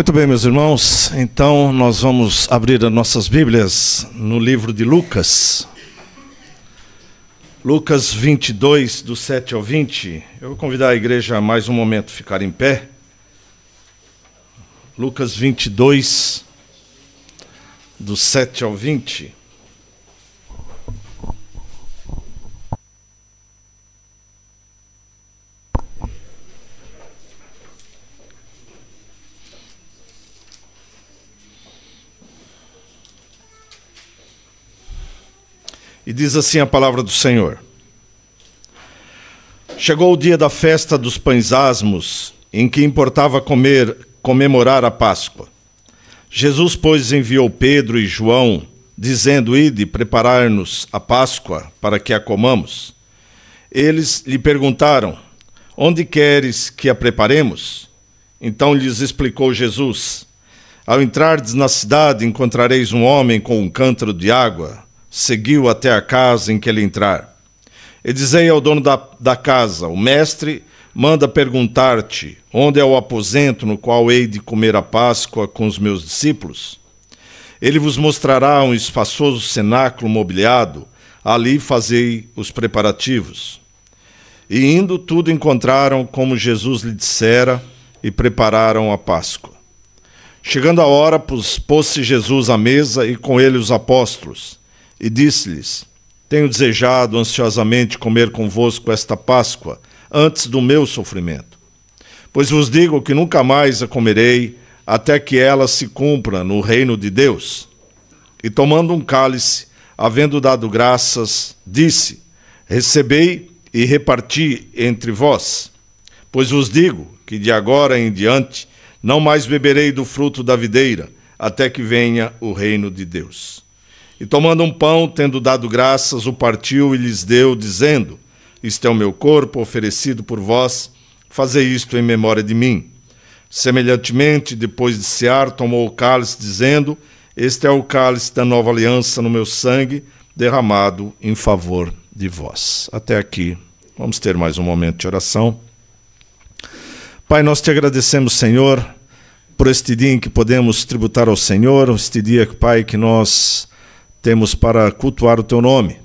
Muito bem, meus irmãos, então nós vamos abrir as nossas Bíblias no livro de Lucas. Lucas 22, do 7 ao 20. Eu vou convidar a igreja a mais um momento ficar em pé. Lucas 22, do 7 ao 20. E diz assim a palavra do Senhor: Chegou o dia da festa dos pães asmos, em que importava comer, comemorar a Páscoa. Jesus, pois, enviou Pedro e João, dizendo: Ide preparar-nos a Páscoa para que a comamos. Eles lhe perguntaram: Onde queres que a preparemos? Então lhes explicou Jesus: Ao entrardes na cidade, encontrareis um homem com um cântaro de água seguiu até a casa em que ele entrar. E dizei ao dono da, da casa: O mestre manda perguntar-te onde é o aposento no qual hei de comer a Páscoa com os meus discípulos. Ele vos mostrará um espaçoso cenáculo mobiliado, ali fazei os preparativos. E indo, tudo encontraram como Jesus lhe dissera e prepararam a Páscoa. Chegando a hora, pôs-se Jesus à mesa e com ele os apóstolos e disse-lhes: Tenho desejado ansiosamente comer convosco esta Páscoa, antes do meu sofrimento. Pois vos digo que nunca mais a comerei, até que ela se cumpra no reino de Deus. E tomando um cálice, havendo dado graças, disse: Recebei e reparti entre vós. Pois vos digo que de agora em diante não mais beberei do fruto da videira, até que venha o reino de Deus. E tomando um pão, tendo dado graças, o partiu e lhes deu, dizendo: Isto é o meu corpo oferecido por vós, fazei isto em memória de mim. Semelhantemente, depois de cear, tomou o cálice, dizendo: Este é o cálice da nova aliança no meu sangue, derramado em favor de vós. Até aqui, vamos ter mais um momento de oração. Pai, nós te agradecemos, Senhor, por este dia em que podemos tributar ao Senhor, este dia, Pai, que nós temos para cultuar o teu nome.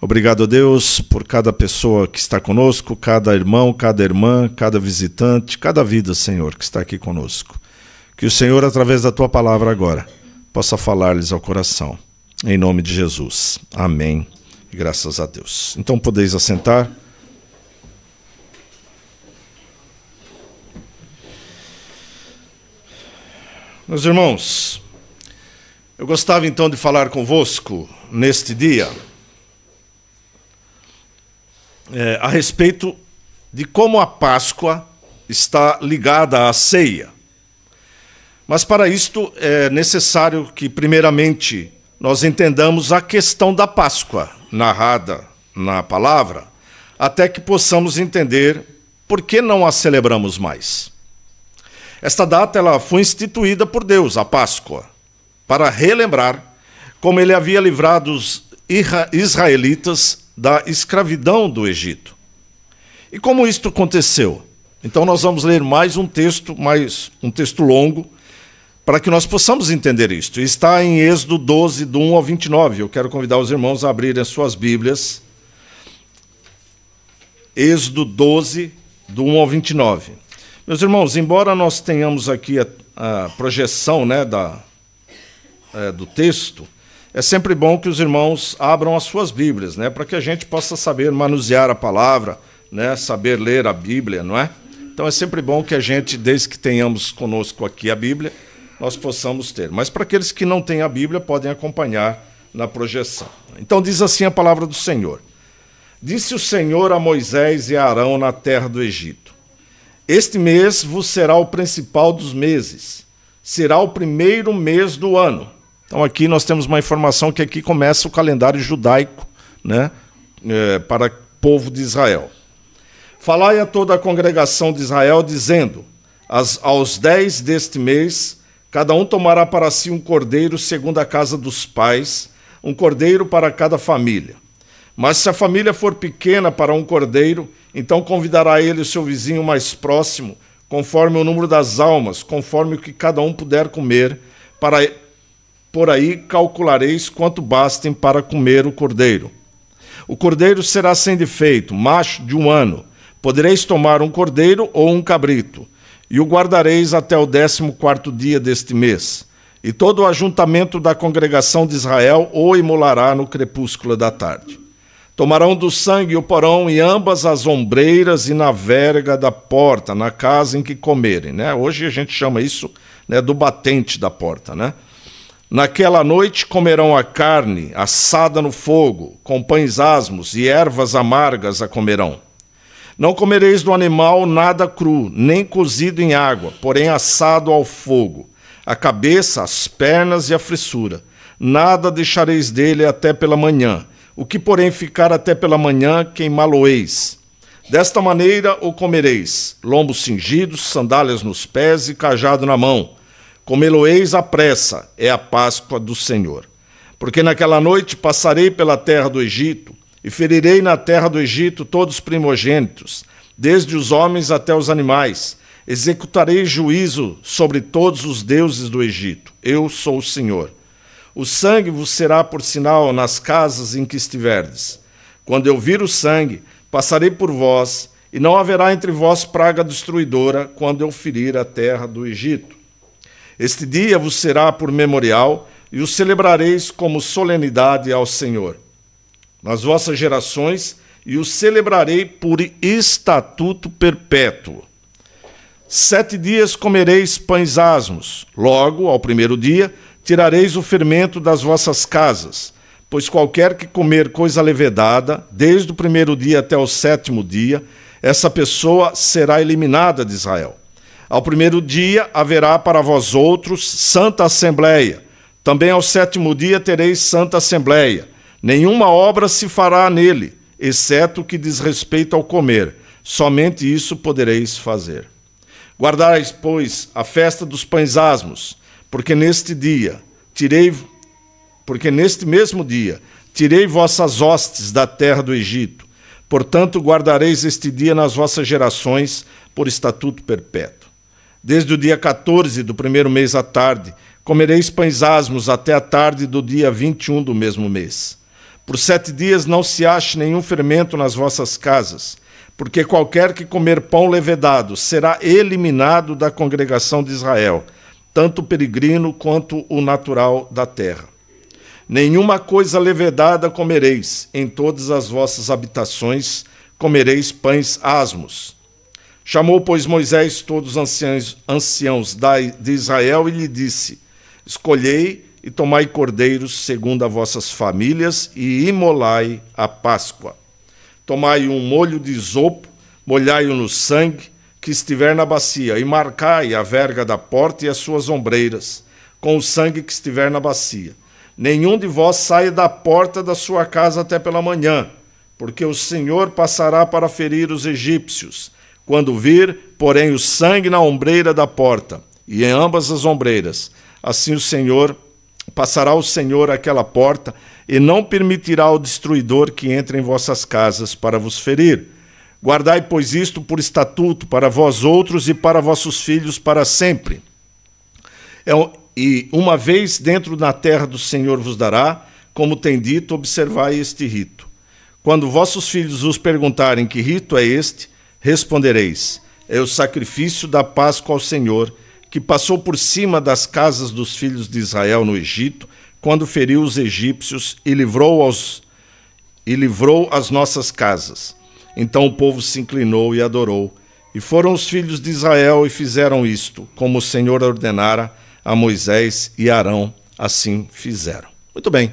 Obrigado, Deus, por cada pessoa que está conosco, cada irmão, cada irmã, cada visitante, cada vida, Senhor, que está aqui conosco. Que o Senhor, através da tua palavra agora, possa falar-lhes ao coração. Em nome de Jesus. Amém. Graças a Deus. Então, podeis assentar. Meus irmãos, eu gostava então de falar convosco neste dia é, a respeito de como a Páscoa está ligada à ceia. Mas para isto é necessário que, primeiramente, nós entendamos a questão da Páscoa, narrada na palavra, até que possamos entender por que não a celebramos mais. Esta data ela foi instituída por Deus, a Páscoa para relembrar como ele havia livrado os israelitas da escravidão do Egito. E como isto aconteceu? Então nós vamos ler mais um texto, mais um texto longo, para que nós possamos entender isto. Está em Êxodo 12, do 1 ao 29. Eu quero convidar os irmãos a abrirem as suas Bíblias. Êxodo 12, do 1 ao 29. Meus irmãos, embora nós tenhamos aqui a, a projeção né, da, é, do texto, é sempre bom que os irmãos abram as suas Bíblias, né, para que a gente possa saber manusear a palavra, né, saber ler a Bíblia, não é? Então é sempre bom que a gente, desde que tenhamos conosco aqui a Bíblia, nós possamos ter. Mas para aqueles que não têm a Bíblia, podem acompanhar na projeção. Então diz assim a palavra do Senhor. Disse o Senhor a Moisés e a Arão na terra do Egito: Este mês vos será o principal dos meses, será o primeiro mês do ano. Então aqui nós temos uma informação que aqui começa o calendário judaico, né, é, para o povo de Israel. Falai a toda a congregação de Israel, dizendo: As, aos dez deste mês, cada um tomará para si um cordeiro segundo a casa dos pais, um cordeiro para cada família. Mas se a família for pequena para um cordeiro, então convidará ele o seu vizinho mais próximo, conforme o número das almas, conforme o que cada um puder comer, para por aí calculareis quanto bastem para comer o cordeiro. O cordeiro será sem defeito, macho de um ano. Podereis tomar um cordeiro ou um cabrito, e o guardareis até o décimo quarto dia deste mês. E todo o ajuntamento da congregação de Israel o imolará no crepúsculo da tarde. Tomarão do sangue o porão e ambas as ombreiras e na verga da porta, na casa em que comerem. Né? Hoje a gente chama isso né, do batente da porta. Né? Naquela noite comerão a carne assada no fogo, com pães asmos e ervas amargas a comerão. Não comereis do animal nada cru, nem cozido em água, porém assado ao fogo, a cabeça, as pernas e a frissura. Nada deixareis dele até pela manhã. O que, porém, ficar até pela manhã, queimá-lo-eis. Desta maneira o comereis: lombos cingidos, sandálias nos pés e cajado na mão Comê-lo-eis à pressa, é a Páscoa do Senhor. Porque naquela noite passarei pela terra do Egito, e ferirei na terra do Egito todos os primogênitos, desde os homens até os animais. Executarei juízo sobre todos os deuses do Egito. Eu sou o Senhor. O sangue vos será por sinal nas casas em que estiverdes. Quando eu vir o sangue, passarei por vós, e não haverá entre vós praga destruidora quando eu ferir a terra do Egito. Este dia vos será por memorial e o celebrareis como solenidade ao Senhor. Nas vossas gerações, e o celebrarei por estatuto perpétuo. Sete dias comereis pães asmos, logo, ao primeiro dia, tirareis o fermento das vossas casas, pois qualquer que comer coisa levedada, desde o primeiro dia até o sétimo dia, essa pessoa será eliminada de Israel. Ao primeiro dia haverá para vós outros santa assembleia. Também ao sétimo dia tereis santa assembleia. Nenhuma obra se fará nele, exceto o que diz respeito ao comer. Somente isso podereis fazer. Guardais, pois, a festa dos pães asmos, porque neste dia tirei porque neste mesmo dia tirei vossas hostes da terra do Egito. Portanto, guardareis este dia nas vossas gerações por estatuto perpétuo desde o dia 14 do primeiro mês à tarde. Comereis pães asmos até a tarde do dia 21 do mesmo mês. Por sete dias não se ache nenhum fermento nas vossas casas, porque qualquer que comer pão levedado será eliminado da congregação de Israel, tanto o peregrino quanto o natural da terra. Nenhuma coisa levedada comereis em todas as vossas habitações, comereis pães asmos. Chamou, pois, Moisés todos os anciãos, anciãos de Israel e lhe disse: Escolhei e tomai cordeiros segundo as vossas famílias e imolai a Páscoa. Tomai um molho de isopo, molhai-o no sangue que estiver na bacia, e marcai a verga da porta e as suas ombreiras, com o sangue que estiver na bacia. Nenhum de vós saia da porta da sua casa até pela manhã, porque o Senhor passará para ferir os egípcios quando vir, porém, o sangue na ombreira da porta, e em ambas as ombreiras, assim o Senhor passará o Senhor aquela porta, e não permitirá ao destruidor que entre em vossas casas para vos ferir. Guardai, pois, isto por estatuto para vós outros e para vossos filhos para sempre. É e uma vez dentro da terra do Senhor vos dará, como tem dito, observai este rito. Quando vossos filhos vos perguntarem que rito é este, Respondereis: É o sacrifício da Páscoa ao Senhor, que passou por cima das casas dos filhos de Israel no Egito, quando feriu os egípcios e livrou, aos, e livrou as nossas casas. Então o povo se inclinou e adorou. E foram os filhos de Israel e fizeram isto, como o Senhor ordenara a Moisés e Arão, assim fizeram. Muito bem.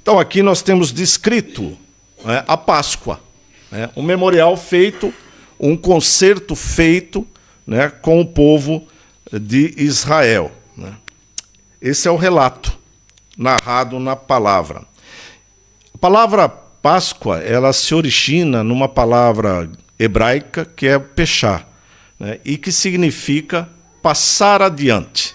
Então aqui nós temos descrito né, a Páscoa, né, um memorial feito um concerto feito né, com o povo de Israel. Né? Esse é o relato narrado na palavra. A palavra Páscoa ela se origina numa palavra hebraica que é pechá, né, e que significa passar adiante.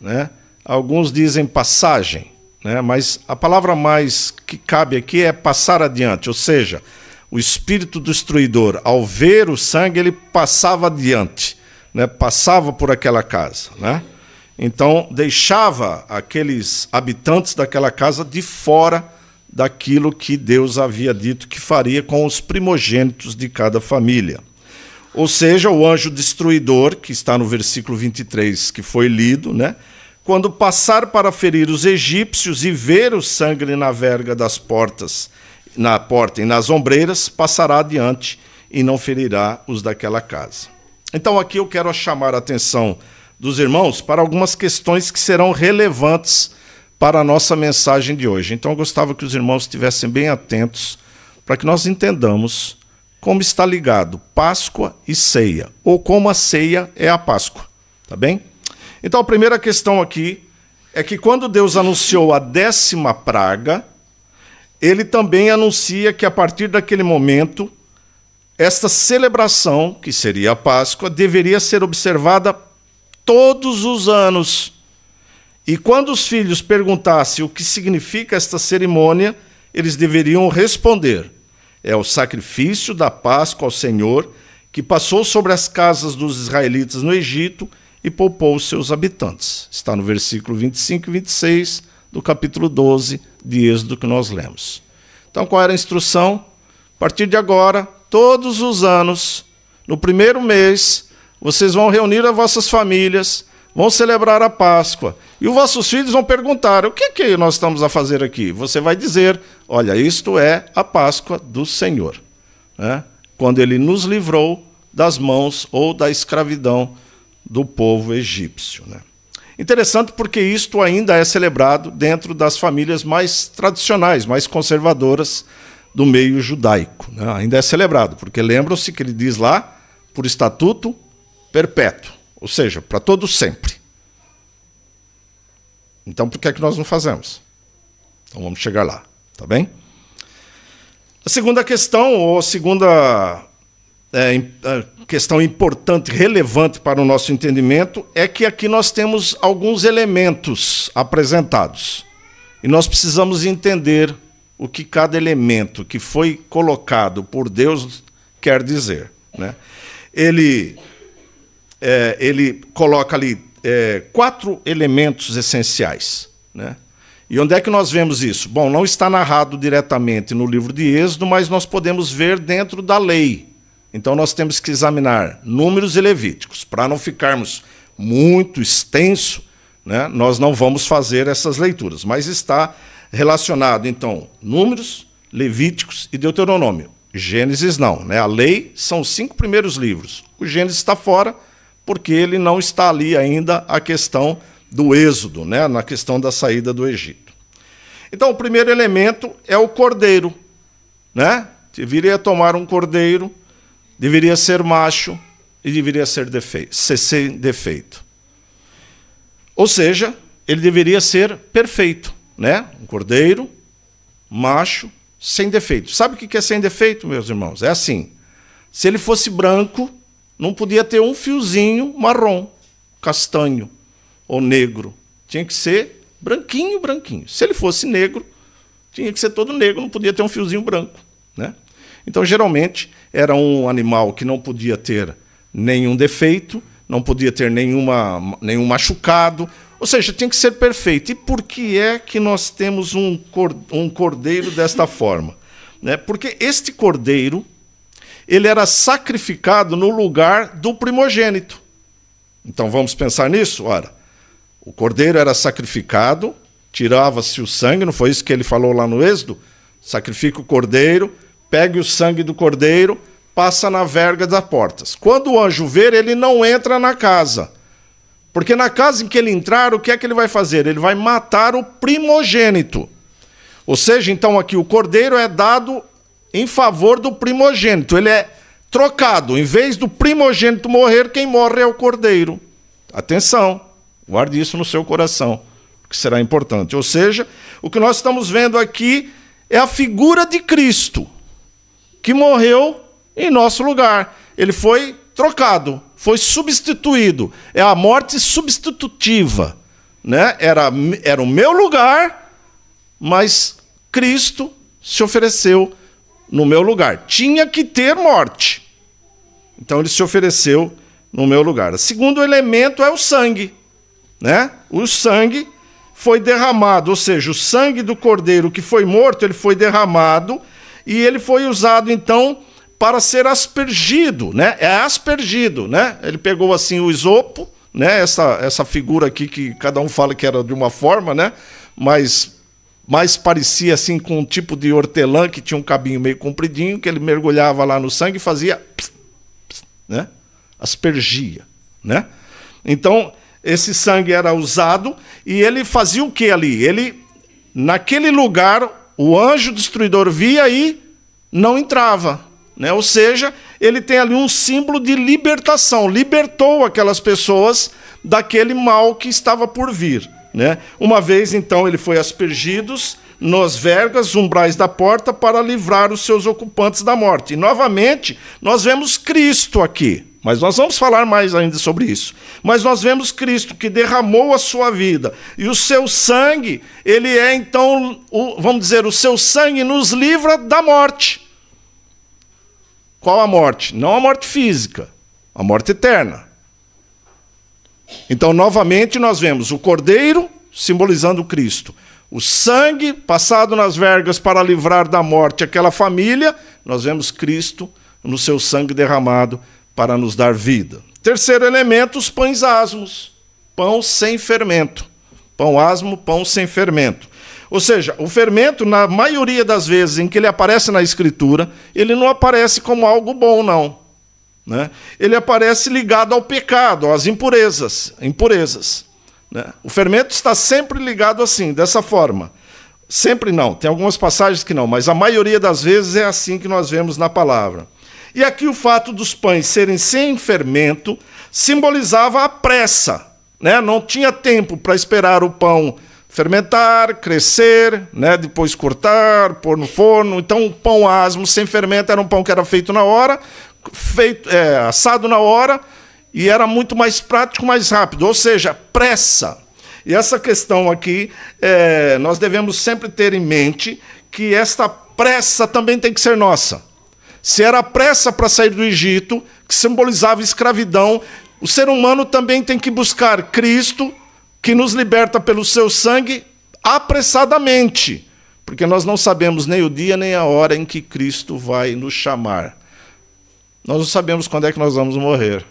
Né? Alguns dizem passagem, né? mas a palavra mais que cabe aqui é passar adiante, ou seja, o espírito destruidor, ao ver o sangue, ele passava adiante, né? passava por aquela casa. Né? Então, deixava aqueles habitantes daquela casa de fora daquilo que Deus havia dito que faria com os primogênitos de cada família. Ou seja, o anjo destruidor, que está no versículo 23 que foi lido, né? quando passar para ferir os egípcios e ver o sangue na verga das portas na porta e nas ombreiras, passará adiante e não ferirá os daquela casa. Então aqui eu quero chamar a atenção dos irmãos para algumas questões que serão relevantes para a nossa mensagem de hoje. Então eu gostava que os irmãos estivessem bem atentos para que nós entendamos como está ligado Páscoa e ceia, ou como a ceia é a Páscoa, tá bem? Então a primeira questão aqui é que quando Deus anunciou a décima praga, ele também anuncia que a partir daquele momento, esta celebração, que seria a Páscoa, deveria ser observada todos os anos. E quando os filhos perguntassem o que significa esta cerimônia, eles deveriam responder: é o sacrifício da Páscoa ao Senhor, que passou sobre as casas dos israelitas no Egito e poupou os seus habitantes. Está no versículo 25 e 26 do capítulo 12 de Êxodo que nós lemos. Então, qual era a instrução? A partir de agora, todos os anos, no primeiro mês, vocês vão reunir as vossas famílias, vão celebrar a Páscoa. E os vossos filhos vão perguntar: o que, é que nós estamos a fazer aqui? Você vai dizer: olha, isto é a Páscoa do Senhor, né? quando ele nos livrou das mãos ou da escravidão do povo egípcio. Né? Interessante porque isto ainda é celebrado dentro das famílias mais tradicionais, mais conservadoras do meio judaico. Né? Ainda é celebrado, porque lembram-se que ele diz lá, por estatuto perpétuo, ou seja, para todo sempre. Então, por que é que nós não fazemos? Então, vamos chegar lá, tá bem? A segunda questão, ou a segunda é, questão importante, relevante para o nosso entendimento, é que aqui nós temos alguns elementos apresentados. E nós precisamos entender o que cada elemento que foi colocado por Deus quer dizer. Né? Ele, é, ele coloca ali é, quatro elementos essenciais. Né? E onde é que nós vemos isso? Bom, não está narrado diretamente no livro de Êxodo, mas nós podemos ver dentro da lei então nós temos que examinar números e levíticos. Para não ficarmos muito extenso, né, nós não vamos fazer essas leituras. Mas está relacionado, então, números, levíticos e Deuteronômio. Gênesis não. Né? A lei são os cinco primeiros livros. O Gênesis está fora porque ele não está ali ainda a questão do êxodo, né? na questão da saída do Egito. Então, o primeiro elemento é o cordeiro. Né? Viria a tomar um cordeiro deveria ser macho e deveria ser defeito, sem defeito. Ou seja, ele deveria ser perfeito, né? Um cordeiro, macho, sem defeito. Sabe o que é sem defeito, meus irmãos? É assim: se ele fosse branco, não podia ter um fiozinho marrom, castanho ou negro. Tinha que ser branquinho, branquinho. Se ele fosse negro, tinha que ser todo negro, não podia ter um fiozinho branco, né? Então, geralmente, era um animal que não podia ter nenhum defeito, não podia ter nenhuma, nenhum machucado, ou seja, tinha que ser perfeito. E por que é que nós temos um, um cordeiro desta forma? Né? Porque este cordeiro ele era sacrificado no lugar do primogênito. Então vamos pensar nisso? Ora, o cordeiro era sacrificado, tirava-se o sangue, não foi isso que ele falou lá no Êxodo? Sacrifica o cordeiro, Pegue o sangue do cordeiro, passa na verga das portas. Quando o anjo ver, ele não entra na casa. Porque na casa em que ele entrar, o que é que ele vai fazer? Ele vai matar o primogênito. Ou seja, então aqui o cordeiro é dado em favor do primogênito. Ele é trocado. Em vez do primogênito morrer, quem morre é o cordeiro. Atenção, guarde isso no seu coração, que será importante. Ou seja, o que nós estamos vendo aqui é a figura de Cristo que morreu em nosso lugar. Ele foi trocado, foi substituído. É a morte substitutiva. Né? Era, era o meu lugar, mas Cristo se ofereceu no meu lugar. Tinha que ter morte. Então ele se ofereceu no meu lugar. O segundo elemento é o sangue. Né? O sangue foi derramado, ou seja, o sangue do cordeiro que foi morto, ele foi derramado e ele foi usado então para ser aspergido, né? É aspergido, né? Ele pegou assim o isopo, né? Essa, essa figura aqui que cada um fala que era de uma forma, né? Mas mais parecia assim com um tipo de hortelã que tinha um cabinho meio compridinho, que ele mergulhava lá no sangue e fazia pss, pss, né? aspergia, né? Então, esse sangue era usado e ele fazia o que ali? Ele naquele lugar o anjo destruidor via e não entrava. Né? Ou seja, ele tem ali um símbolo de libertação, libertou aquelas pessoas daquele mal que estava por vir. Né? Uma vez então ele foi aspergidos nos vergas, umbrais da porta, para livrar os seus ocupantes da morte. E novamente nós vemos Cristo aqui. Mas nós vamos falar mais ainda sobre isso. Mas nós vemos Cristo que derramou a sua vida e o seu sangue, ele é então, o, vamos dizer, o seu sangue nos livra da morte. Qual a morte? Não a morte física, a morte eterna. Então, novamente, nós vemos o cordeiro simbolizando Cristo, o sangue passado nas vergas para livrar da morte aquela família, nós vemos Cristo no seu sangue derramado para nos dar vida. Terceiro elemento, os pães asmos. Pão sem fermento. Pão asmo, pão sem fermento. Ou seja, o fermento, na maioria das vezes em que ele aparece na escritura, ele não aparece como algo bom, não. Né? Ele aparece ligado ao pecado, às impurezas. impurezas né? O fermento está sempre ligado assim, dessa forma. Sempre não, tem algumas passagens que não, mas a maioria das vezes é assim que nós vemos na palavra. E aqui o fato dos pães serem sem fermento simbolizava a pressa, né? Não tinha tempo para esperar o pão fermentar, crescer, né? Depois cortar, pôr no forno. Então o pão asmo sem fermento era um pão que era feito na hora, feito, é, assado na hora e era muito mais prático, mais rápido. Ou seja, pressa. E essa questão aqui, é, nós devemos sempre ter em mente que esta pressa também tem que ser nossa. Se era a pressa para sair do Egito, que simbolizava escravidão, o ser humano também tem que buscar Cristo, que nos liberta pelo seu sangue, apressadamente, porque nós não sabemos nem o dia nem a hora em que Cristo vai nos chamar. Nós não sabemos quando é que nós vamos morrer.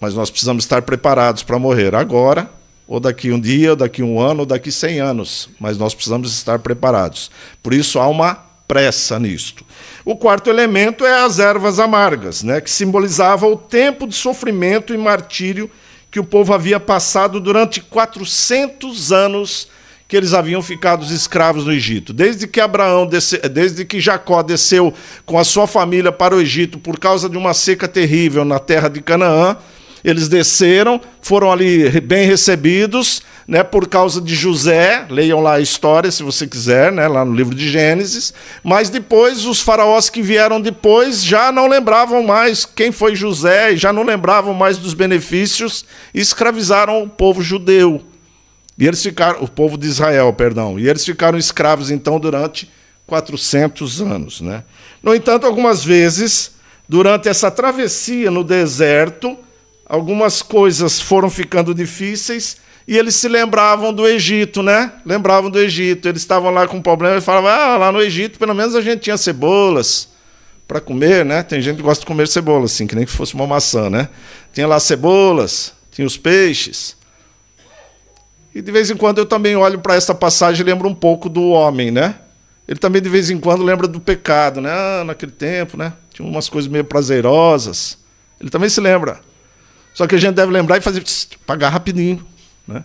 Mas nós precisamos estar preparados para morrer agora, ou daqui um dia, ou daqui um ano, ou daqui cem anos. Mas nós precisamos estar preparados. Por isso há uma pressa nisto. O quarto elemento é as ervas amargas, né, que simbolizava o tempo de sofrimento e martírio que o povo havia passado durante 400 anos que eles haviam ficado escravos no Egito. Desde que Abraão, desce, desde que Jacó desceu com a sua família para o Egito por causa de uma seca terrível na terra de Canaã, eles desceram, foram ali bem recebidos, né, por causa de José, leiam lá a história se você quiser, né, lá no livro de Gênesis, mas depois os faraós que vieram depois já não lembravam mais quem foi José, já não lembravam mais dos benefícios e escravizaram o povo judeu. E eles ficaram, o povo de Israel, perdão, e eles ficaram escravos então durante 400 anos, né? No entanto, algumas vezes, durante essa travessia no deserto, algumas coisas foram ficando difíceis e eles se lembravam do Egito, né? Lembravam do Egito. Eles estavam lá com um problema e falavam: ah, lá no Egito pelo menos a gente tinha cebolas para comer, né? Tem gente que gosta de comer cebola, assim, que nem que fosse uma maçã, né? Tinha lá cebolas, tinha os peixes. E de vez em quando eu também olho para essa passagem e lembro um pouco do homem, né? Ele também de vez em quando lembra do pecado, né? Ah, naquele tempo, né? Tinha umas coisas meio prazerosas. Ele também se lembra. Só que a gente deve lembrar e fazer pagar rapidinho, né?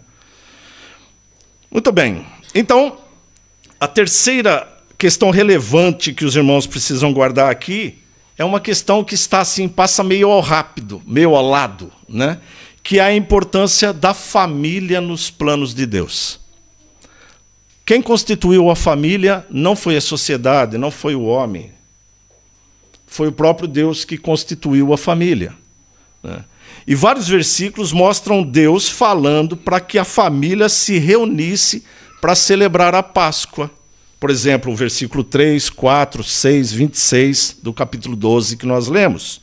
Muito bem. Então, a terceira questão relevante que os irmãos precisam guardar aqui é uma questão que está assim, passa meio ao rápido, meio ao lado, né? Que é a importância da família nos planos de Deus. Quem constituiu a família não foi a sociedade, não foi o homem. Foi o próprio Deus que constituiu a família. Né? E vários versículos mostram Deus falando para que a família se reunisse para celebrar a Páscoa. Por exemplo, o versículo 3, 4, 6, 26 do capítulo 12 que nós lemos.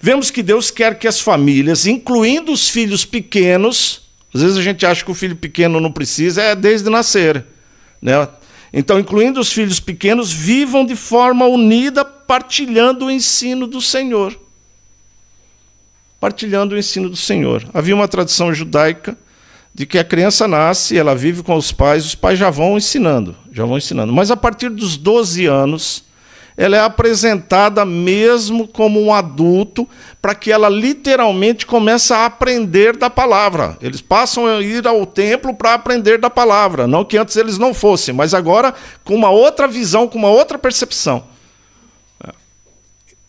Vemos que Deus quer que as famílias, incluindo os filhos pequenos, às vezes a gente acha que o filho pequeno não precisa, é desde nascer. Né? Então, incluindo os filhos pequenos, vivam de forma unida, partilhando o ensino do Senhor partilhando o ensino do Senhor. Havia uma tradição judaica de que a criança nasce, ela vive com os pais, os pais já vão ensinando, já vão ensinando. Mas a partir dos 12 anos, ela é apresentada mesmo como um adulto, para que ela literalmente comece a aprender da palavra. Eles passam a ir ao templo para aprender da palavra, não que antes eles não fossem, mas agora com uma outra visão, com uma outra percepção.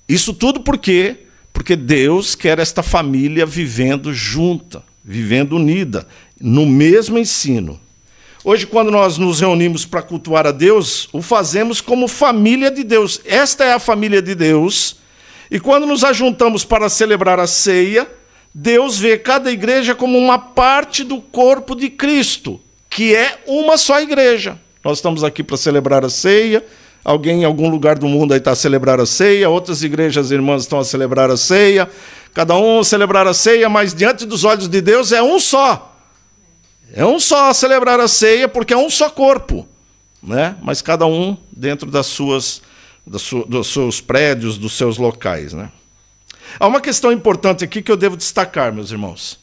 Isso tudo porque porque Deus quer esta família vivendo junta, vivendo unida, no mesmo ensino. Hoje, quando nós nos reunimos para cultuar a Deus, o fazemos como família de Deus. Esta é a família de Deus. E quando nos ajuntamos para celebrar a ceia, Deus vê cada igreja como uma parte do corpo de Cristo, que é uma só igreja. Nós estamos aqui para celebrar a ceia, Alguém em algum lugar do mundo aí está a celebrar a ceia, outras igrejas irmãs estão a celebrar a ceia, cada um a celebrar a ceia, mas diante dos olhos de Deus é um só. É um só a celebrar a ceia, porque é um só corpo, né? mas cada um dentro das suas, dos seus prédios, dos seus locais. Né? Há uma questão importante aqui que eu devo destacar, meus irmãos.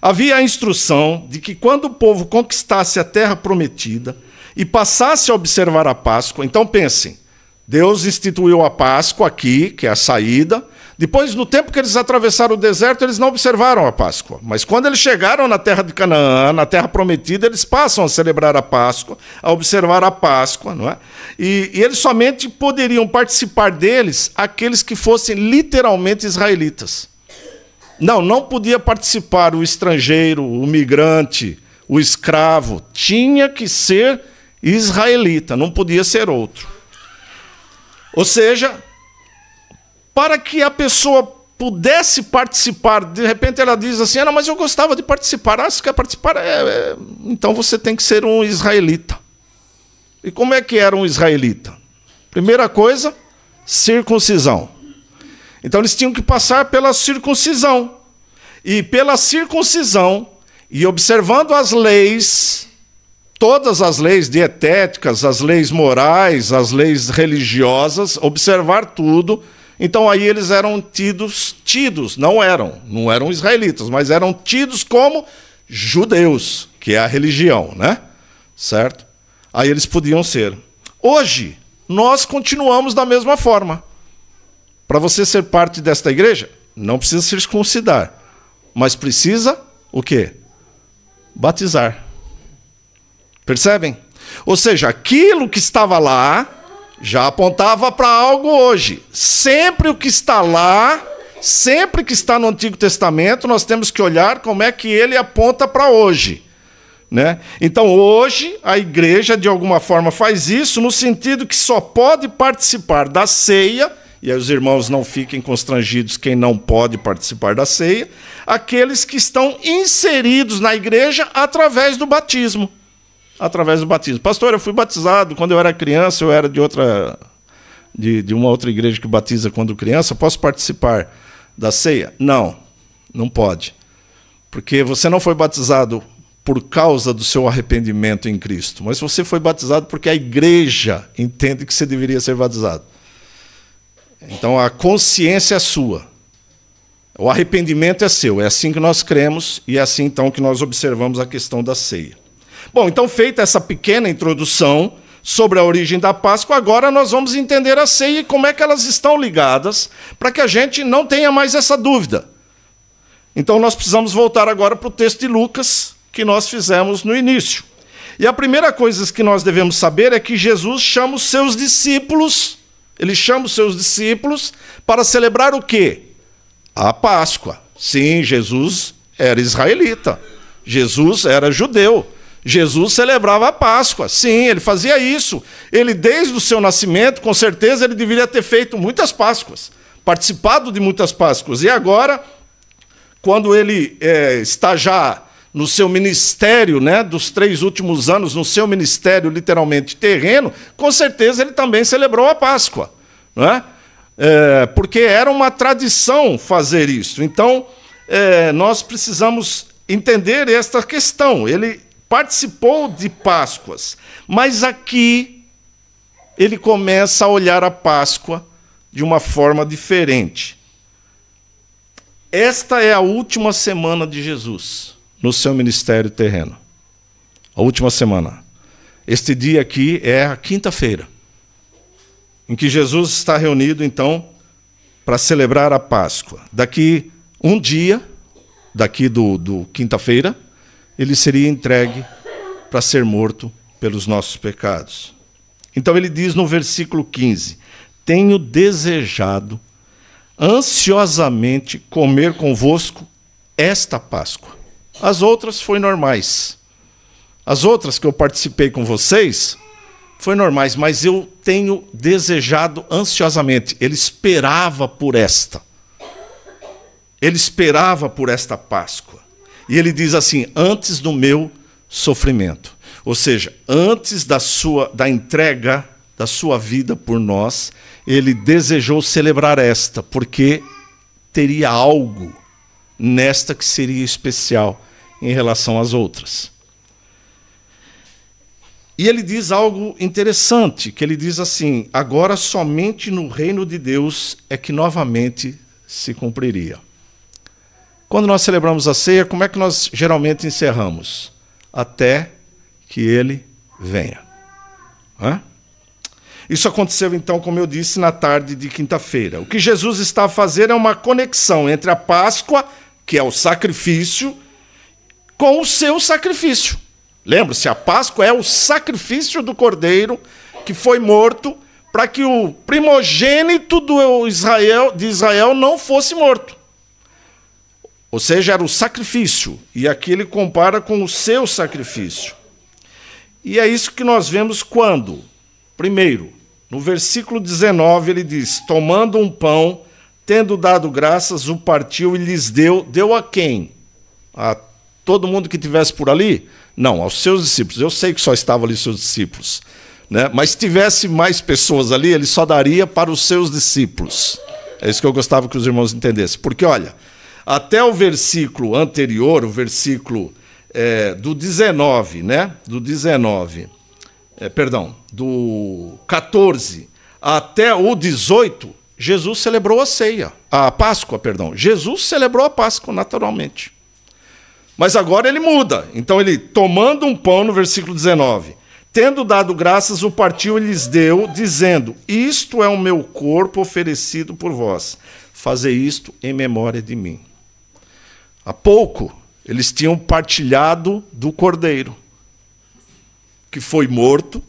Havia a instrução de que quando o povo conquistasse a terra prometida, e passasse a observar a Páscoa. Então pensem, Deus instituiu a Páscoa aqui, que é a saída. Depois, no tempo que eles atravessaram o deserto, eles não observaram a Páscoa. Mas quando eles chegaram na terra de Canaã, na terra prometida, eles passam a celebrar a Páscoa, a observar a Páscoa, não é? E, e eles somente poderiam participar deles aqueles que fossem literalmente israelitas. Não, não podia participar o estrangeiro, o migrante, o escravo. Tinha que ser israelita, não podia ser outro. Ou seja, para que a pessoa pudesse participar, de repente ela diz assim: ah, mas eu gostava de participar. Ah, você quer participar, é, é... então você tem que ser um israelita. E como é que era um israelita? Primeira coisa, circuncisão. Então eles tinham que passar pela circuncisão. E pela circuncisão, e observando as leis todas as leis dietéticas, as leis morais, as leis religiosas, observar tudo. Então aí eles eram tidos, tidos, não eram, não eram israelitas, mas eram tidos como judeus, que é a religião, né? Certo? Aí eles podiam ser. Hoje, nós continuamos da mesma forma. Para você ser parte desta igreja, não precisa circuncidar, mas precisa o quê? Batizar. Percebem? Ou seja, aquilo que estava lá já apontava para algo hoje. Sempre o que está lá, sempre que está no Antigo Testamento, nós temos que olhar como é que ele aponta para hoje. Né? Então, hoje, a igreja, de alguma forma, faz isso no sentido que só pode participar da ceia, e aí os irmãos não fiquem constrangidos quem não pode participar da ceia, aqueles que estão inseridos na igreja através do batismo através do batismo. Pastor, eu fui batizado quando eu era criança, eu era de outra de, de uma outra igreja que batiza quando criança, posso participar da ceia? Não, não pode. Porque você não foi batizado por causa do seu arrependimento em Cristo, mas você foi batizado porque a igreja entende que você deveria ser batizado. Então a consciência é sua. O arrependimento é seu. É assim que nós cremos e é assim então que nós observamos a questão da ceia. Bom, então, feita essa pequena introdução sobre a origem da Páscoa, agora nós vamos entender a ceia e como é que elas estão ligadas, para que a gente não tenha mais essa dúvida. Então, nós precisamos voltar agora para o texto de Lucas, que nós fizemos no início. E a primeira coisa que nós devemos saber é que Jesus chama os seus discípulos, ele chama os seus discípulos para celebrar o quê? A Páscoa. Sim, Jesus era israelita. Jesus era judeu. Jesus celebrava a Páscoa, sim, ele fazia isso. Ele, desde o seu nascimento, com certeza, ele deveria ter feito muitas Páscoas, participado de muitas Páscoas. E agora, quando ele é, está já no seu ministério, né, dos três últimos anos, no seu ministério literalmente terreno, com certeza ele também celebrou a Páscoa, né? é porque era uma tradição fazer isso. Então, é, nós precisamos entender esta questão. Ele participou de Páscoas, mas aqui ele começa a olhar a Páscoa de uma forma diferente. Esta é a última semana de Jesus no seu ministério terreno. A última semana. Este dia aqui é a quinta-feira, em que Jesus está reunido, então, para celebrar a Páscoa. Daqui um dia, daqui do, do quinta-feira, ele seria entregue para ser morto pelos nossos pecados. Então ele diz no versículo 15: Tenho desejado ansiosamente comer convosco esta Páscoa. As outras foi normais. As outras que eu participei com vocês foi normais, mas eu tenho desejado ansiosamente. Ele esperava por esta. Ele esperava por esta Páscoa. E ele diz assim: antes do meu sofrimento. Ou seja, antes da sua da entrega da sua vida por nós, ele desejou celebrar esta, porque teria algo nesta que seria especial em relação às outras. E ele diz algo interessante, que ele diz assim: agora somente no reino de Deus é que novamente se cumpriria. Quando nós celebramos a ceia, como é que nós geralmente encerramos? Até que ele venha. Hã? Isso aconteceu então, como eu disse, na tarde de quinta-feira. O que Jesus está a fazer é uma conexão entre a Páscoa, que é o sacrifício, com o seu sacrifício. Lembra-se, a Páscoa é o sacrifício do cordeiro que foi morto para que o primogênito do Israel, de Israel não fosse morto. Ou seja, era o sacrifício. E aqui ele compara com o seu sacrifício. E é isso que nós vemos quando, primeiro, no versículo 19, ele diz: Tomando um pão, tendo dado graças, o partiu e lhes deu. Deu a quem? A todo mundo que tivesse por ali? Não, aos seus discípulos. Eu sei que só estavam ali seus discípulos. Né? Mas se tivesse mais pessoas ali, ele só daria para os seus discípulos. É isso que eu gostava que os irmãos entendessem. Porque, olha, até o versículo anterior, o versículo é, do 19, né? Do 19, é, perdão, do 14 até o 18, Jesus celebrou a ceia, a Páscoa, perdão. Jesus celebrou a Páscoa naturalmente. Mas agora ele muda. Então ele, tomando um pão, no versículo 19, tendo dado graças, o partiu e lhes deu, dizendo: Isto é o meu corpo oferecido por vós. Fazei isto em memória de mim há pouco, eles tinham partilhado do cordeiro, que foi morto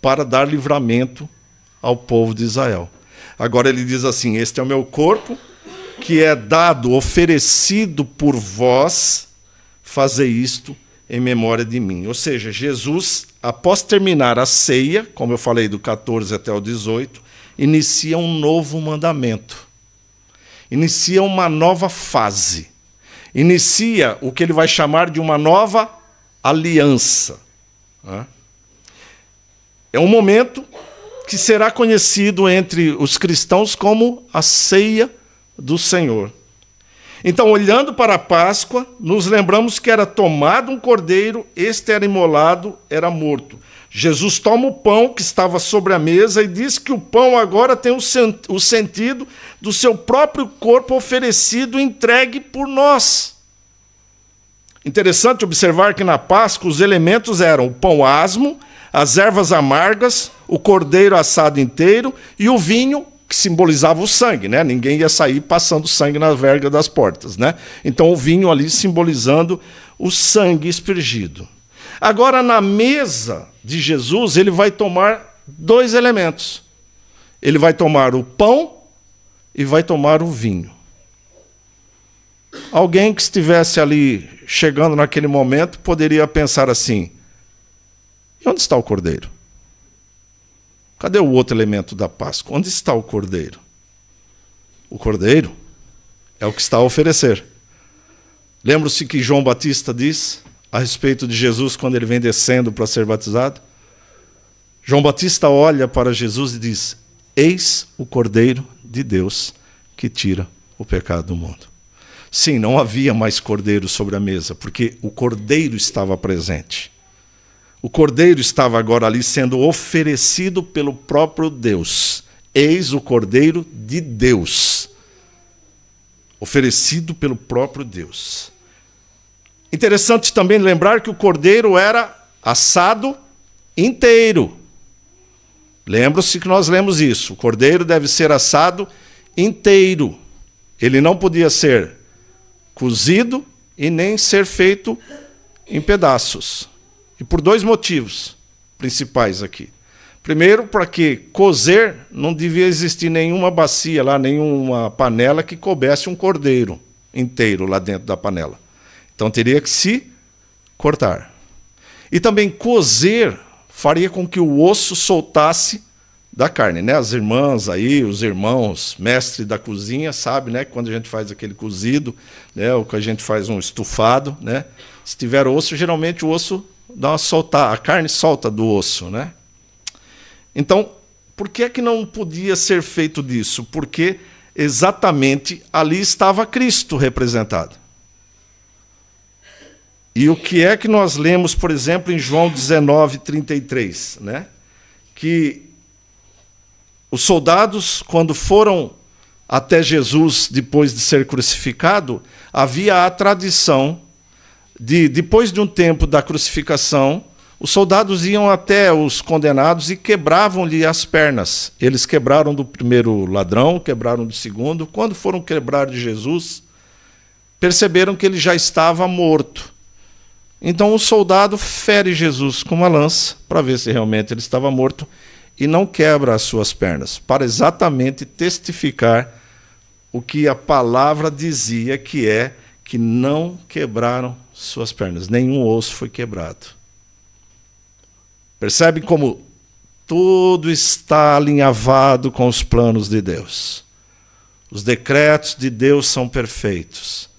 para dar livramento ao povo de Israel. Agora ele diz assim: Este é o meu corpo, que é dado, oferecido por vós, fazer isto em memória de mim. Ou seja, Jesus, após terminar a ceia, como eu falei do 14 até o 18, inicia um novo mandamento inicia uma nova fase. Inicia o que ele vai chamar de uma nova aliança. É um momento que será conhecido entre os cristãos como a ceia do Senhor. Então, olhando para a Páscoa, nos lembramos que era tomado um cordeiro, este era imolado, era morto. Jesus toma o pão que estava sobre a mesa e diz que o pão agora tem o, o sentido do seu próprio corpo oferecido, entregue por nós. Interessante observar que na Páscoa os elementos eram o pão asmo, as ervas amargas, o cordeiro assado inteiro e o vinho que simbolizava o sangue, né? Ninguém ia sair passando sangue na verga das portas, né? Então o vinho ali simbolizando o sangue aspergido. Agora, na mesa de Jesus, ele vai tomar dois elementos: ele vai tomar o pão e vai tomar o vinho. Alguém que estivesse ali chegando naquele momento poderia pensar assim: e onde está o cordeiro? Cadê o outro elemento da Páscoa? Onde está o cordeiro? O cordeiro é o que está a oferecer. Lembra-se que João Batista diz: a respeito de Jesus quando ele vem descendo para ser batizado? João Batista olha para Jesus e diz: Eis o Cordeiro de Deus que tira o pecado do mundo. Sim, não havia mais cordeiro sobre a mesa, porque o cordeiro estava presente. O cordeiro estava agora ali sendo oferecido pelo próprio Deus. Eis o cordeiro de Deus, oferecido pelo próprio Deus. Interessante também lembrar que o cordeiro era assado inteiro. Lembra-se que nós lemos isso. O cordeiro deve ser assado inteiro. Ele não podia ser cozido e nem ser feito em pedaços. E por dois motivos principais aqui. Primeiro, para que cozer não devia existir nenhuma bacia lá, nenhuma panela que coubesse um cordeiro inteiro lá dentro da panela. Então teria que se cortar. E também cozer faria com que o osso soltasse da carne, né? As irmãs aí, os irmãos, mestre da cozinha, sabe, né? Quando a gente faz aquele cozido, né? Ou que a gente faz um estufado, né? Se tiver osso, geralmente o osso dá uma soltar, a carne solta do osso, né? Então, por que é que não podia ser feito disso? Porque exatamente ali estava Cristo representado. E o que é que nós lemos, por exemplo, em João 19, 33, né? que os soldados, quando foram até Jesus depois de ser crucificado, havia a tradição de, depois de um tempo da crucificação, os soldados iam até os condenados e quebravam-lhe as pernas. Eles quebraram do primeiro ladrão, quebraram do segundo. Quando foram quebrar de Jesus, perceberam que ele já estava morto. Então o soldado fere Jesus com uma lança para ver se realmente ele estava morto e não quebra as suas pernas, para exatamente testificar o que a palavra dizia que é que não quebraram suas pernas, nenhum osso foi quebrado. Percebe como tudo está alinhavado com os planos de Deus. Os decretos de Deus são perfeitos.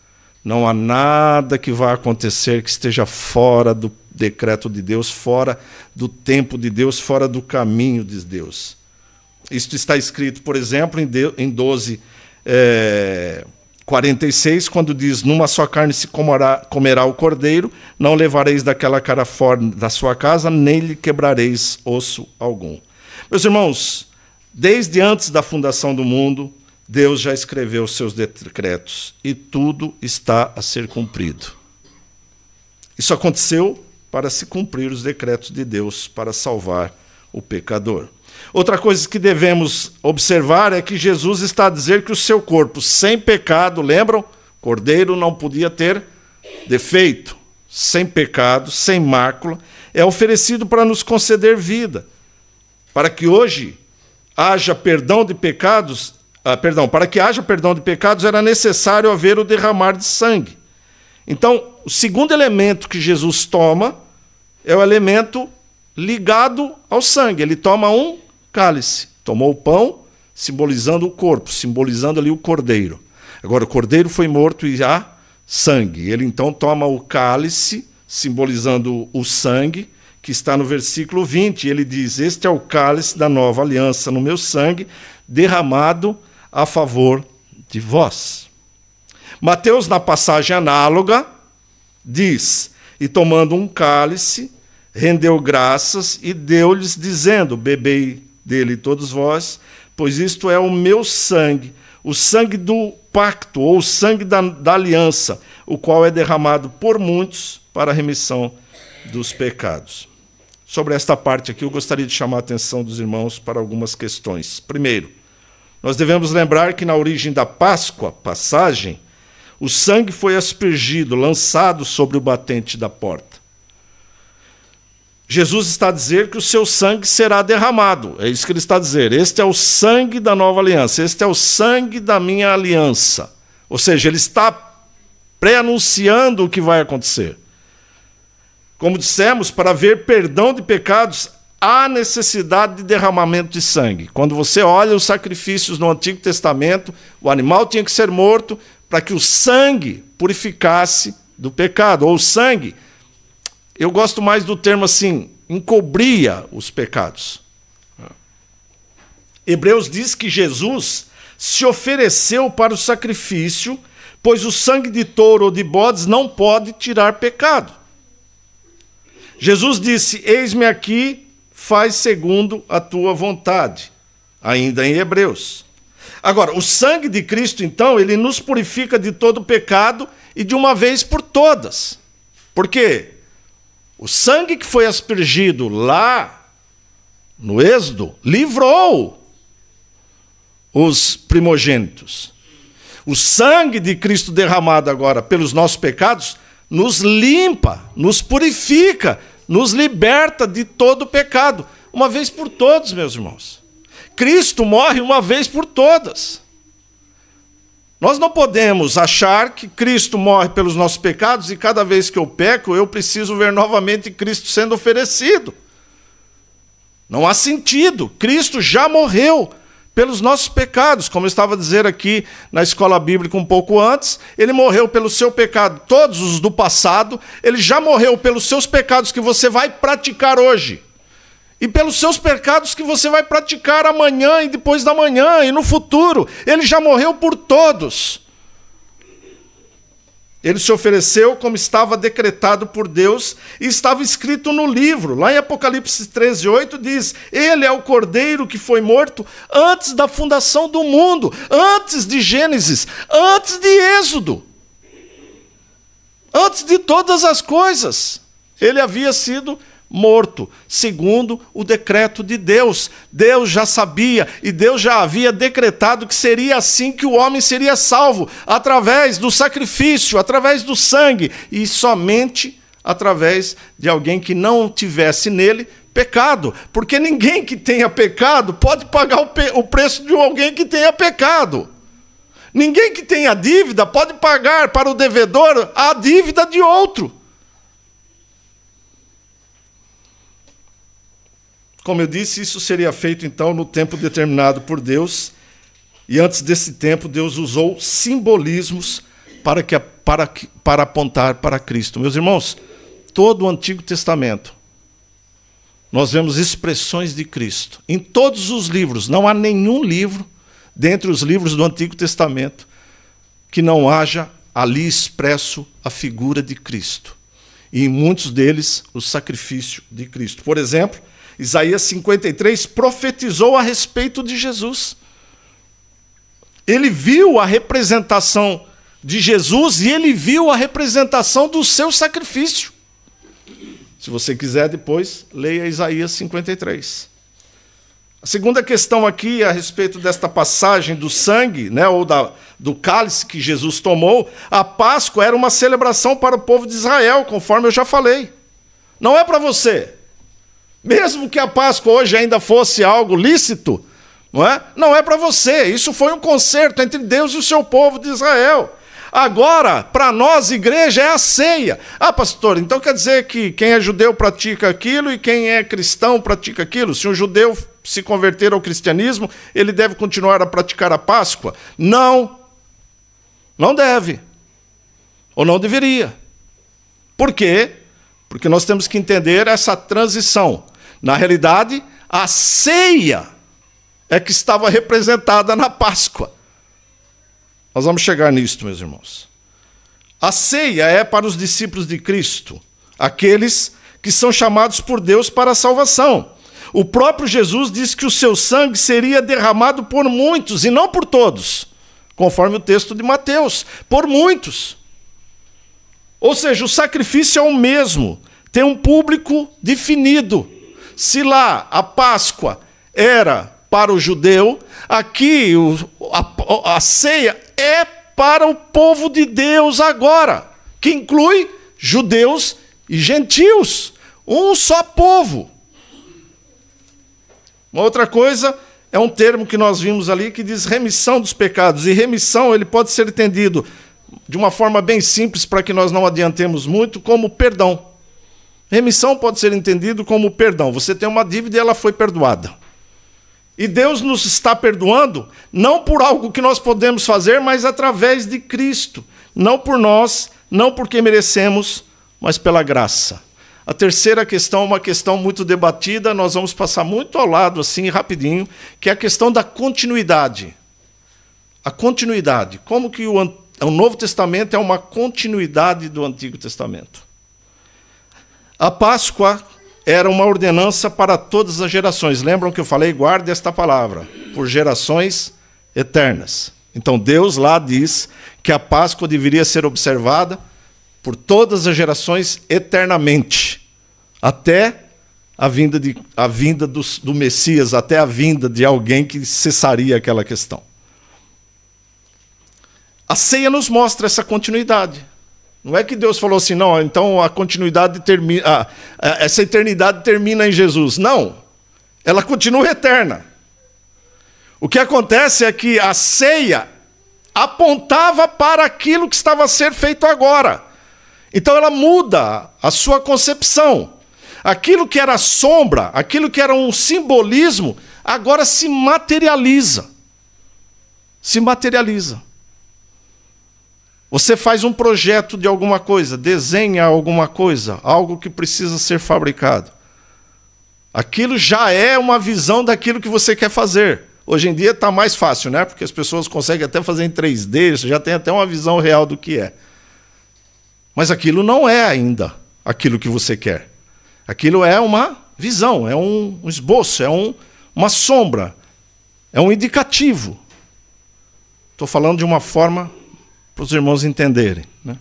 Não há nada que vá acontecer que esteja fora do decreto de Deus, fora do tempo de Deus, fora do caminho de Deus. Isto está escrito, por exemplo, em 12, é, 46, quando diz: Numa só carne se comerá, comerá o cordeiro, não levareis daquela cara fora da sua casa, nem lhe quebrareis osso algum. Meus irmãos, desde antes da fundação do mundo, Deus já escreveu seus decretos e tudo está a ser cumprido. Isso aconteceu para se cumprir os decretos de Deus para salvar o pecador. Outra coisa que devemos observar é que Jesus está a dizer que o seu corpo sem pecado, lembram? Cordeiro não podia ter defeito, sem pecado, sem mácula, é oferecido para nos conceder vida, para que hoje haja perdão de pecados ah, perdão, para que haja perdão de pecados era necessário haver o derramar de sangue. Então, o segundo elemento que Jesus toma é o elemento ligado ao sangue. Ele toma um cálice, tomou o pão, simbolizando o corpo, simbolizando ali o cordeiro. Agora, o cordeiro foi morto e há sangue. Ele então toma o cálice, simbolizando o sangue, que está no versículo 20. Ele diz: Este é o cálice da nova aliança no meu sangue, derramado a favor de vós. Mateus, na passagem análoga, diz: E tomando um cálice, rendeu graças e deu-lhes, dizendo: Bebei dele todos vós, pois isto é o meu sangue, o sangue do pacto, ou o sangue da, da aliança, o qual é derramado por muitos para a remissão dos pecados. Sobre esta parte aqui, eu gostaria de chamar a atenção dos irmãos para algumas questões. Primeiro, nós devemos lembrar que na origem da Páscoa, passagem, o sangue foi aspergido, lançado sobre o batente da porta. Jesus está a dizer que o seu sangue será derramado. É isso que ele está a dizer. Este é o sangue da nova aliança, este é o sangue da minha aliança. Ou seja, ele está pré-anunciando o que vai acontecer. Como dissemos, para haver perdão de pecados, há necessidade de derramamento de sangue. Quando você olha os sacrifícios no Antigo Testamento, o animal tinha que ser morto para que o sangue purificasse do pecado, ou o sangue. Eu gosto mais do termo assim, encobria os pecados. Hebreus diz que Jesus se ofereceu para o sacrifício, pois o sangue de touro ou de bodes não pode tirar pecado. Jesus disse: Eis-me aqui, faz segundo a tua vontade, ainda em Hebreus. Agora, o sangue de Cristo, então, ele nos purifica de todo pecado e de uma vez por todas. Por quê? O sangue que foi aspergido lá no Êxodo livrou os primogênitos. O sangue de Cristo derramado agora pelos nossos pecados nos limpa, nos purifica nos liberta de todo pecado, uma vez por todos, meus irmãos. Cristo morre uma vez por todas. Nós não podemos achar que Cristo morre pelos nossos pecados e cada vez que eu peco, eu preciso ver novamente Cristo sendo oferecido. Não há sentido. Cristo já morreu pelos nossos pecados, como eu estava a dizer aqui na escola bíblica um pouco antes, ele morreu pelo seu pecado, todos os do passado, ele já morreu pelos seus pecados que você vai praticar hoje. E pelos seus pecados que você vai praticar amanhã e depois da manhã e no futuro, ele já morreu por todos. Ele se ofereceu como estava decretado por Deus e estava escrito no livro. Lá em Apocalipse 13, 8 diz: Ele é o cordeiro que foi morto antes da fundação do mundo, antes de Gênesis, antes de Êxodo, antes de todas as coisas. Ele havia sido morto, segundo o decreto de Deus. Deus já sabia e Deus já havia decretado que seria assim que o homem seria salvo através do sacrifício, através do sangue e somente através de alguém que não tivesse nele pecado, porque ninguém que tenha pecado pode pagar o, o preço de alguém que tenha pecado. Ninguém que tenha dívida pode pagar para o devedor a dívida de outro. Como eu disse, isso seria feito então no tempo determinado por Deus. E antes desse tempo, Deus usou simbolismos para, que, para, para apontar para Cristo. Meus irmãos, todo o Antigo Testamento, nós vemos expressões de Cristo. Em todos os livros, não há nenhum livro, dentre os livros do Antigo Testamento, que não haja ali expresso a figura de Cristo. E em muitos deles, o sacrifício de Cristo. Por exemplo, Isaías 53 profetizou a respeito de Jesus. Ele viu a representação de Jesus e ele viu a representação do seu sacrifício. Se você quiser depois, leia Isaías 53. A segunda questão aqui é a respeito desta passagem do sangue, né, ou da, do cálice que Jesus tomou, a Páscoa era uma celebração para o povo de Israel, conforme eu já falei. Não é para você. Mesmo que a Páscoa hoje ainda fosse algo lícito, não é? Não é para você. Isso foi um concerto entre Deus e o seu povo de Israel. Agora, para nós, igreja, é a ceia. Ah, pastor, então quer dizer que quem é judeu pratica aquilo e quem é cristão pratica aquilo? Se um judeu se converter ao cristianismo, ele deve continuar a praticar a Páscoa? Não. Não deve. Ou não deveria. Por quê? Porque nós temos que entender essa transição na realidade, a ceia é que estava representada na Páscoa. Nós vamos chegar nisto, meus irmãos. A ceia é para os discípulos de Cristo, aqueles que são chamados por Deus para a salvação. O próprio Jesus disse que o seu sangue seria derramado por muitos e não por todos, conforme o texto de Mateus, por muitos. Ou seja, o sacrifício é o mesmo, tem um público definido. Se lá a Páscoa era para o judeu, aqui a, a ceia é para o povo de Deus agora, que inclui judeus e gentios, um só povo. Uma outra coisa é um termo que nós vimos ali que diz remissão dos pecados, e remissão ele pode ser entendido de uma forma bem simples para que nós não adiantemos muito, como perdão. Remissão pode ser entendido como perdão. Você tem uma dívida e ela foi perdoada. E Deus nos está perdoando não por algo que nós podemos fazer, mas através de Cristo. Não por nós, não porque merecemos, mas pela graça. A terceira questão é uma questão muito debatida, nós vamos passar muito ao lado, assim, rapidinho, que é a questão da continuidade. A continuidade. Como que o, o Novo Testamento é uma continuidade do Antigo Testamento? A Páscoa era uma ordenança para todas as gerações. Lembram que eu falei, guarde esta palavra, por gerações eternas. Então Deus lá diz que a Páscoa deveria ser observada por todas as gerações eternamente, até a vinda, de, a vinda do, do Messias, até a vinda de alguém que cessaria aquela questão. A ceia nos mostra essa continuidade. Não é que Deus falou assim, não, então a continuidade termina, essa eternidade termina em Jesus. Não. Ela continua eterna. O que acontece é que a ceia apontava para aquilo que estava a ser feito agora. Então ela muda a sua concepção. Aquilo que era sombra, aquilo que era um simbolismo, agora se materializa. Se materializa. Você faz um projeto de alguma coisa, desenha alguma coisa, algo que precisa ser fabricado. Aquilo já é uma visão daquilo que você quer fazer. Hoje em dia está mais fácil, né? Porque as pessoas conseguem até fazer em 3D, já tem até uma visão real do que é. Mas aquilo não é ainda aquilo que você quer. Aquilo é uma visão, é um esboço, é um, uma sombra, é um indicativo. Estou falando de uma forma para os irmãos entenderem. Né?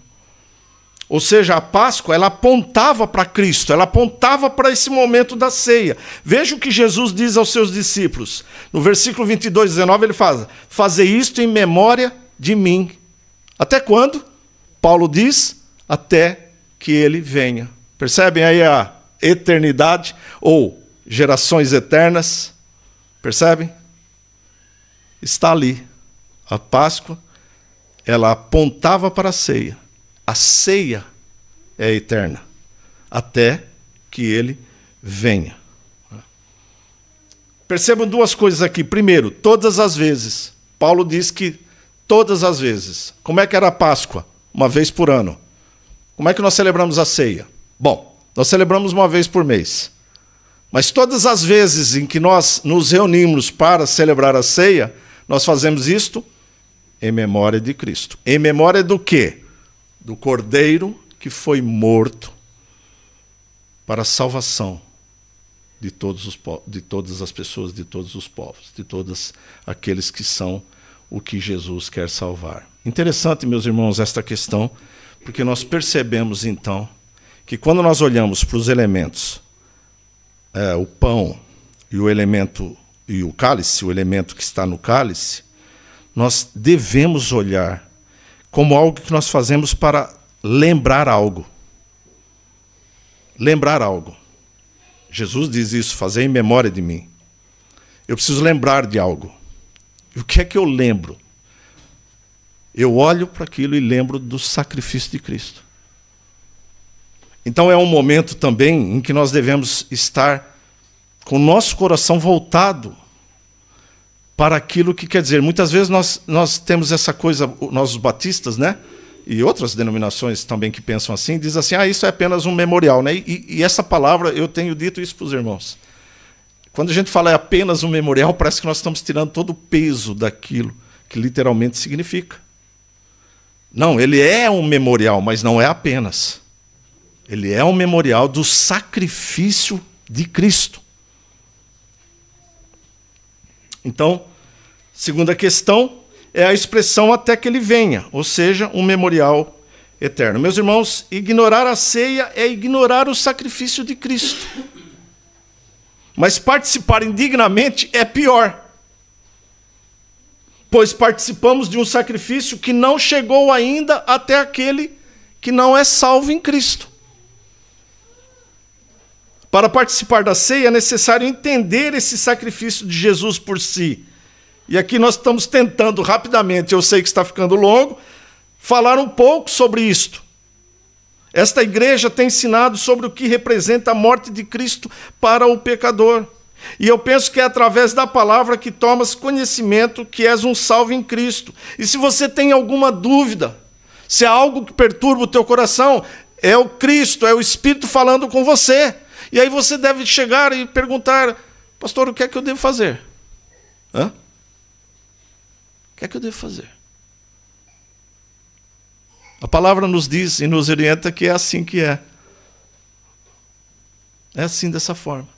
Ou seja, a Páscoa ela apontava para Cristo, ela apontava para esse momento da ceia. Veja o que Jesus diz aos seus discípulos. No versículo 22, 19, ele fala: Fazer isto em memória de mim. Até quando? Paulo diz: Até que ele venha. Percebem aí a eternidade ou gerações eternas? Percebem? Está ali. A Páscoa ela apontava para a ceia. A ceia é eterna até que ele venha. Percebam duas coisas aqui. Primeiro, todas as vezes, Paulo diz que todas as vezes. Como é que era a Páscoa? Uma vez por ano. Como é que nós celebramos a ceia? Bom, nós celebramos uma vez por mês. Mas todas as vezes em que nós nos reunimos para celebrar a ceia, nós fazemos isto em memória de Cristo. Em memória do quê? Do Cordeiro que foi morto para a salvação de, todos os, de todas as pessoas, de todos os povos, de todos aqueles que são o que Jesus quer salvar. Interessante, meus irmãos, esta questão, porque nós percebemos então que quando nós olhamos para os elementos, é, o pão e o elemento e o cálice, o elemento que está no cálice, nós devemos olhar como algo que nós fazemos para lembrar algo. Lembrar algo. Jesus diz isso, fazer em memória de mim. Eu preciso lembrar de algo. E o que é que eu lembro? Eu olho para aquilo e lembro do sacrifício de Cristo. Então é um momento também em que nós devemos estar com o nosso coração voltado para aquilo que quer dizer. Muitas vezes nós, nós temos essa coisa, nós os batistas, né? E outras denominações também que pensam assim, diz assim: ah, isso é apenas um memorial, né? E, e essa palavra, eu tenho dito isso para os irmãos. Quando a gente fala é apenas um memorial, parece que nós estamos tirando todo o peso daquilo que literalmente significa. Não, ele é um memorial, mas não é apenas. Ele é um memorial do sacrifício de Cristo. Então, Segunda questão é a expressão até que ele venha, ou seja, um memorial eterno. Meus irmãos, ignorar a ceia é ignorar o sacrifício de Cristo. Mas participar indignamente é pior. Pois participamos de um sacrifício que não chegou ainda até aquele que não é salvo em Cristo. Para participar da ceia é necessário entender esse sacrifício de Jesus por si e aqui nós estamos tentando rapidamente, eu sei que está ficando longo, falar um pouco sobre isto. Esta igreja tem ensinado sobre o que representa a morte de Cristo para o pecador. E eu penso que é através da palavra que tomas conhecimento que és um salvo em Cristo. E se você tem alguma dúvida, se há algo que perturba o teu coração, é o Cristo, é o Espírito falando com você. E aí você deve chegar e perguntar: Pastor, o que é que eu devo fazer? Hã? que é que eu devo fazer? A palavra nos diz e nos orienta que é assim que é. É assim dessa forma.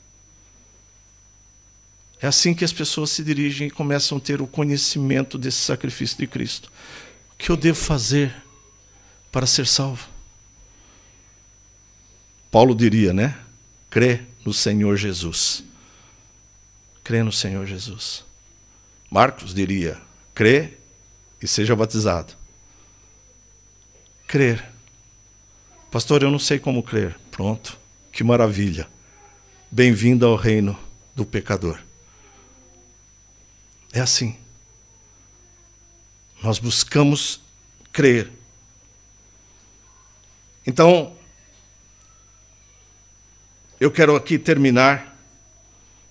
É assim que as pessoas se dirigem e começam a ter o conhecimento desse sacrifício de Cristo. O que eu devo fazer para ser salvo? Paulo diria, né? Crê no Senhor Jesus. Crê no Senhor Jesus. Marcos diria: crê e seja batizado. Crer. Pastor, eu não sei como crer. Pronto, que maravilha. Bem-vindo ao reino do pecador. É assim. Nós buscamos crer. Então, eu quero aqui terminar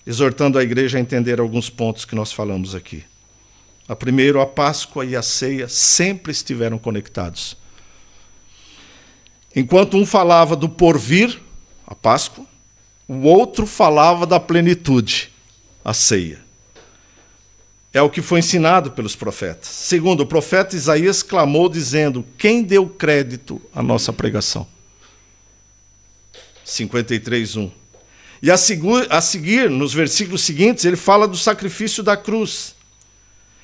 exortando a igreja a entender alguns pontos que nós falamos aqui. A primeiro, a Páscoa e a ceia sempre estiveram conectados. Enquanto um falava do porvir, a Páscoa, o outro falava da plenitude, a ceia. É o que foi ensinado pelos profetas. Segundo, o profeta Isaías clamou dizendo: Quem deu crédito à nossa pregação? 53:1. E a, seguir, nos versículos seguintes, ele fala do sacrifício da cruz.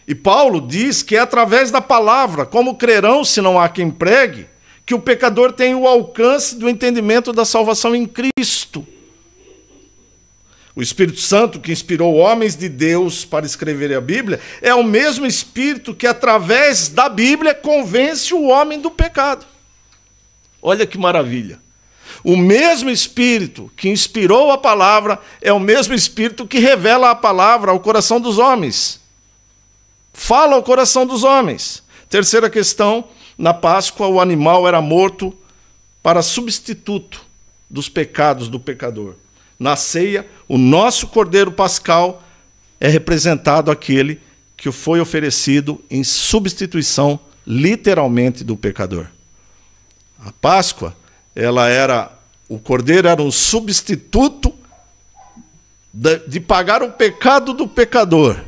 E Paulo diz que é através da palavra, como crerão se não há quem pregue, que o pecador tem o alcance do entendimento da salvação em Cristo. O Espírito Santo que inspirou homens de Deus para escrever a Bíblia é o mesmo Espírito que, através da Bíblia, convence o homem do pecado. Olha que maravilha! O mesmo Espírito que inspirou a palavra é o mesmo Espírito que revela a palavra ao coração dos homens fala ao coração dos homens. Terceira questão: na Páscoa, o animal era morto para substituto dos pecados do pecador. Na ceia, o nosso cordeiro pascal é representado aquele que foi oferecido em substituição, literalmente, do pecador. A Páscoa, ela era. O cordeiro era um substituto de, de pagar o pecado do pecador.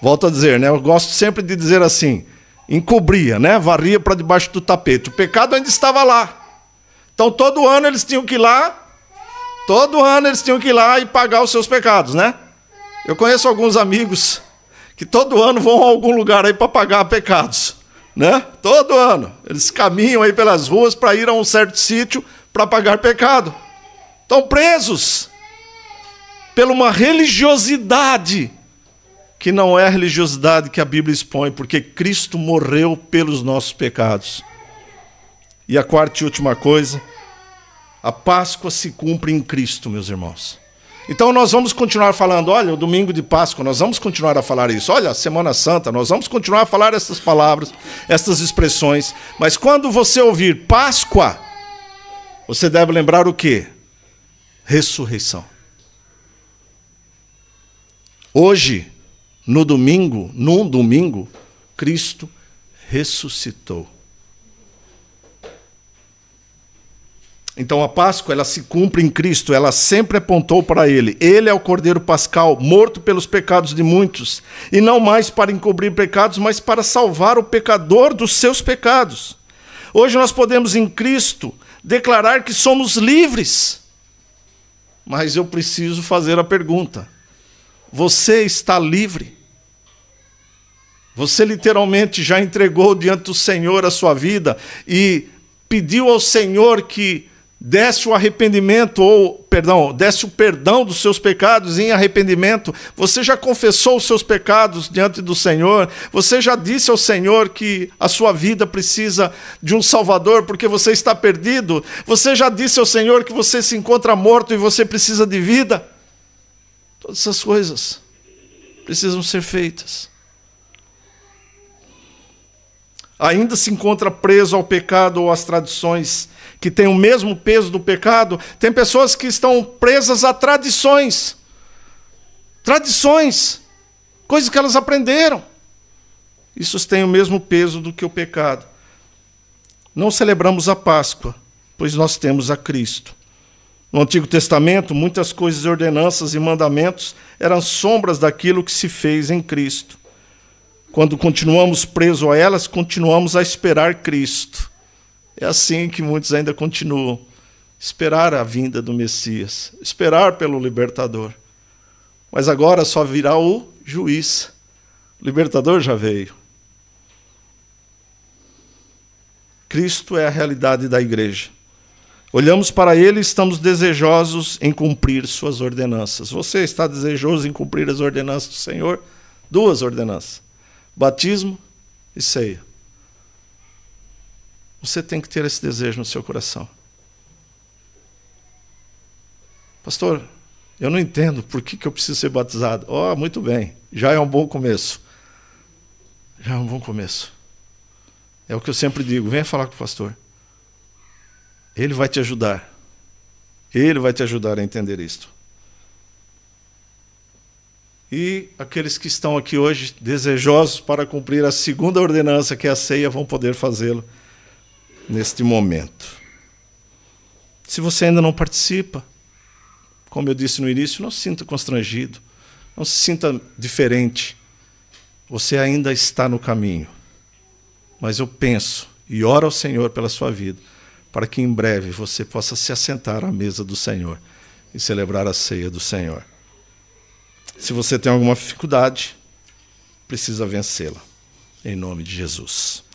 Volto a dizer, né? Eu gosto sempre de dizer assim: encobria, né? Varria para debaixo do tapete. O pecado ainda estava lá. Então todo ano eles tinham que ir lá, todo ano eles tinham que ir lá e pagar os seus pecados, né? Eu conheço alguns amigos que todo ano vão a algum lugar aí para pagar pecados, né? Todo ano eles caminham aí pelas ruas para ir a um certo sítio para pagar pecado. Estão presos pela uma religiosidade que não é a religiosidade que a Bíblia expõe, porque Cristo morreu pelos nossos pecados. E a quarta e última coisa, a Páscoa se cumpre em Cristo, meus irmãos. Então nós vamos continuar falando, olha, o domingo de Páscoa, nós vamos continuar a falar isso. Olha, a Semana Santa, nós vamos continuar a falar essas palavras, essas expressões. Mas quando você ouvir Páscoa, você deve lembrar o quê? Ressurreição. Hoje, no domingo, num domingo, Cristo ressuscitou. Então a Páscoa ela se cumpre em Cristo, ela sempre apontou para ele. Ele é o Cordeiro Pascal, morto pelos pecados de muitos, e não mais para encobrir pecados, mas para salvar o pecador dos seus pecados. Hoje nós podemos em Cristo declarar que somos livres. Mas eu preciso fazer a pergunta: você está livre? Você literalmente já entregou diante do Senhor a sua vida e pediu ao Senhor que desse o arrependimento ou perdão, desse o perdão dos seus pecados em arrependimento, você já confessou os seus pecados diante do Senhor, você já disse ao Senhor que a sua vida precisa de um Salvador porque você está perdido, você já disse ao Senhor que você se encontra morto e você precisa de vida. Todas essas coisas precisam ser feitas ainda se encontra preso ao pecado ou às tradições que têm o mesmo peso do pecado, tem pessoas que estão presas a tradições. Tradições, coisas que elas aprenderam. Isso tem o mesmo peso do que o pecado. Não celebramos a Páscoa, pois nós temos a Cristo. No Antigo Testamento, muitas coisas, ordenanças e mandamentos eram sombras daquilo que se fez em Cristo. Quando continuamos presos a elas, continuamos a esperar Cristo. É assim que muitos ainda continuam. Esperar a vinda do Messias, esperar pelo libertador. Mas agora só virá o juiz. O libertador já veio. Cristo é a realidade da igreja. Olhamos para ele e estamos desejosos em cumprir suas ordenanças. Você está desejoso em cumprir as ordenanças do Senhor? Duas ordenanças batismo e ceia. Você tem que ter esse desejo no seu coração. Pastor, eu não entendo por que, que eu preciso ser batizado. Oh, muito bem, já é um bom começo. Já é um bom começo. É o que eu sempre digo: venha falar com o pastor. Ele vai te ajudar. Ele vai te ajudar a entender isto. E aqueles que estão aqui hoje desejosos para cumprir a segunda ordenança, que é a ceia, vão poder fazê-lo neste momento. Se você ainda não participa, como eu disse no início, não se sinta constrangido, não se sinta diferente. Você ainda está no caminho. Mas eu penso e oro ao Senhor pela sua vida, para que em breve você possa se assentar à mesa do Senhor e celebrar a ceia do Senhor. Se você tem alguma dificuldade, precisa vencê-la. Em nome de Jesus.